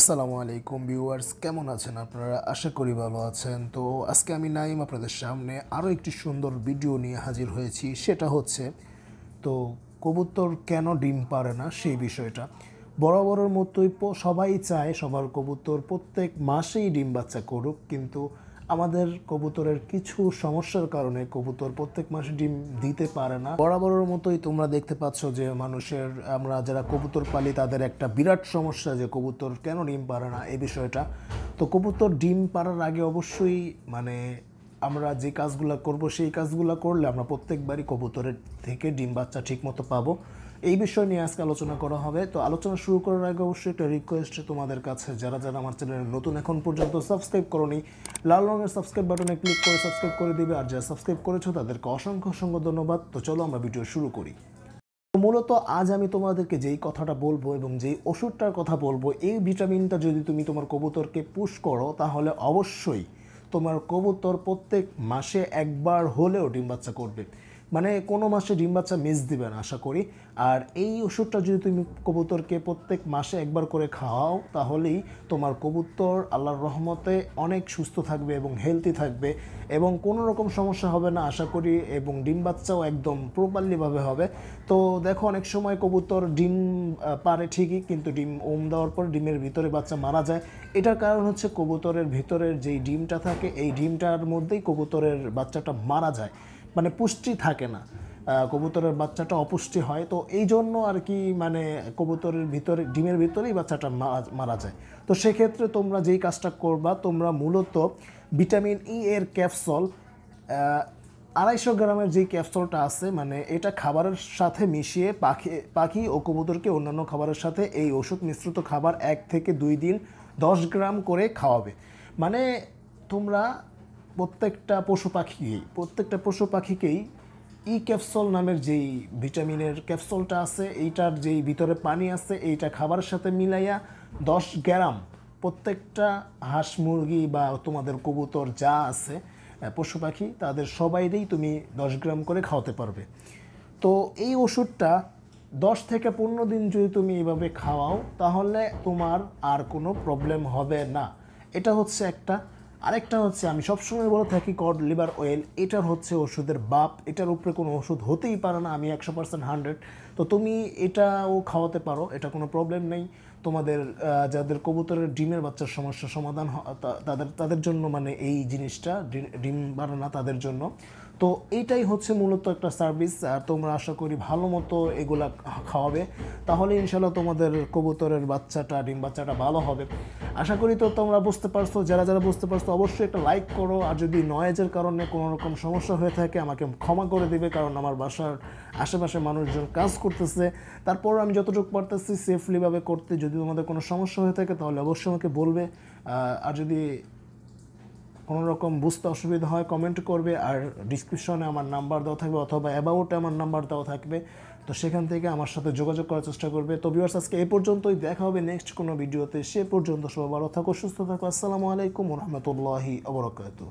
আসসালামু আলাইকুম ভিউয়ার্স কেমন আছেন আপনারা আশা করি ভালো আছেন তো আজকে আমি নাইম আপনাদের সামনে আরও একটি সুন্দর ভিডিও নিয়ে হাজির হয়েছি সেটা হচ্ছে তো কবুতর কেন ডিম পারে না সেই বিষয়টা বরাবরের মতোই সবাই চায় সবার কবুতর প্রত্যেক মাসেই ডিম বাচ্চা করুক কিন্তু আমাদের কবুতরের কিছু সমস্যার কারণে কবুতর প্রত্যেক মাসে ডিম দিতে পারে না বরাবরের মতোই তোমরা দেখতে পাচ্ছ যে মানুষের আমরা যারা কবুতর পালি তাদের একটা বিরাট সমস্যা যে কবুতর কেন ডিম পারে না এই বিষয়টা তো কবুতর ডিম পাড়ার আগে অবশ্যই মানে আমরা যে কাজগুলো করব সেই কাজগুলো করলে আমরা প্রত্যেকবারই কবুতরের থেকে ডিম বাচ্চা ঠিকমতো পাবো এই বিষয় নিয়ে আজকে আলোচনা করা হবে তো আলোচনা শুরু করার আগে অবশ্যই একটা রিকোয়েস্ট তোমাদের কাছে যারা যারা আমার চ্যানেলে নতুন এখন পর্যন্ত সাবস্ক্রাইব করনি লাল রঙের সাবস্ক্রাইব বাটনে ক্লিক করে সাবস্ক্রাইব করে দিবে আর যারা সাবস্ক্রাইব করেছো তাদেরকে অসংখ্য অসংখ্য ধন্যবাদ তো চলো আমরা ভিডিও শুরু করি মূলত আজ আমি তোমাদেরকে যেই কথাটা বলবো এবং যেই ওষুধটার কথা বলবো এই ভিটামিনটা যদি তুমি তোমার কবুতরকে পুশ করো তাহলে অবশ্যই তোমার কবুতর প্রত্যেক মাসে একবার হলেও ডিম বাচ্চা করবে মানে কোনো মাসে ডিম বাচ্চা মিস না আশা করি আর এই ওষুধটা যদি তুমি কবুতরকে প্রত্যেক মাসে একবার করে খাওয়াও তাহলেই তোমার কবুতর আল্লাহর রহমতে অনেক সুস্থ থাকবে এবং হেলদি থাকবে এবং কোনো রকম সমস্যা হবে না আশা করি এবং ডিম বাচ্চাও একদম প্রপারলিভাবে হবে তো দেখো অনেক সময় কবুতর ডিম পারে ঠিকই কিন্তু ডিম ওম দেওয়ার পর ডিমের ভিতরে বাচ্চা মারা যায় এটার কারণ হচ্ছে কবুতরের ভিতরের যেই ডিমটা থাকে এই ডিমটার মধ্যেই কবুতরের বাচ্চাটা মারা যায় মানে পুষ্টি থাকে না কবুতরের বাচ্চাটা অপুষ্টি হয় তো এই জন্য আর কি মানে কবুতরের ভিতরে ডিমের ভিতরেই বাচ্চাটা মারা যায় তো সেক্ষেত্রে তোমরা যেই কাজটা করবা তোমরা মূলত ভিটামিন ই e এর ক্যাপসল আড়াইশো গ্রামের যে ক্যাপসলটা আছে মানে এটা খাবারের সাথে মিশিয়ে পাখি পাখি ও কবুতরকে অন্যান্য খাবারের সাথে এই ওষুধ মিশ্রিত খাবার এক থেকে দুই দিন দশ গ্রাম করে খাওয়াবে মানে তোমরা প্রত্যেকটা পশু পাখিকেই প্রত্যেকটা পশু পাখিকেই ই ক্যাপসল নামের যেই ভিটামিনের ক্যাপসলটা আছে এইটার যেই ভিতরে পানি আছে এইটা খাবারের সাথে মিলাইয়া দশ গ্রাম প্রত্যেকটা হাঁস মুরগি বা তোমাদের কবুতর যা আছে পশু পাখি তাদের সবাইরেই তুমি দশ গ্রাম করে খাওয়াতে পারবে তো এই ওষুধটা দশ থেকে পনেরো দিন যদি তুমি এইভাবে খাওয়াও তাহলে তোমার আর কোনো প্রবলেম হবে না এটা হচ্ছে একটা আরেকটা হচ্ছে আমি সবসময় বলে থাকি কড লিভার অয়েল এটার হচ্ছে ওষুধের বাপ এটার উপরে কোনো ওষুধ হতেই পারে না আমি একশো পার্সেন্ট হান্ড্রেড তো তুমি এটাও খাওয়াতে পারো এটা কোনো প্রবলেম নেই তোমাদের যাদের কবুতরের ডিমের বাচ্চার সমস্যা সমাধান তাদের তাদের জন্য মানে এই জিনিসটা ডিম না তাদের জন্য তো এইটাই হচ্ছে মূলত একটা সার্ভিস আর তোমরা আশা করি ভালো মতো এগুলা খাওয়াবে তাহলে ইনশাল্লাহ তোমাদের কবুতরের বাচ্চাটা ডিম বাচ্চাটা ভালো হবে আশা করি তো তোমরা বুঝতে পারছো যারা যারা বুঝতে পারছো অবশ্যই একটা লাইক করো আর যদি নয়েজের কারণে কোনো রকম সমস্যা হয়ে থাকে আমাকে ক্ষমা করে দেবে কারণ আমার বাসার আশেপাশে মানুষজন কাজ করতেছে তারপর আমি যতটুকু পারতেছি সেফলিভাবে করতে যদি তোমাদের কোনো সমস্যা হয়ে থাকে তাহলে অবশ্যই আমাকে বলবে আর যদি কোনো রকম বুঝতে অসুবিধা হয় কমেন্ট করবে আর ডিসক্রিপশনে আমার নাম্বার দেওয়া থাকবে অথবা অ্যাবাউটে আমার নাম্বার দেওয়া থাকবে তো সেখান থেকে আমার সাথে যোগাযোগ করার চেষ্টা করবে তো ভিউয়ার্স আজকে এ পর্যন্তই দেখা হবে নেক্সট কোনো ভিডিওতে সে পর্যন্ত সবাই ভালো থাকো সুস্থ থাকো আসসালামু আলাইকুম রহমতুল্লাহি আবরকাত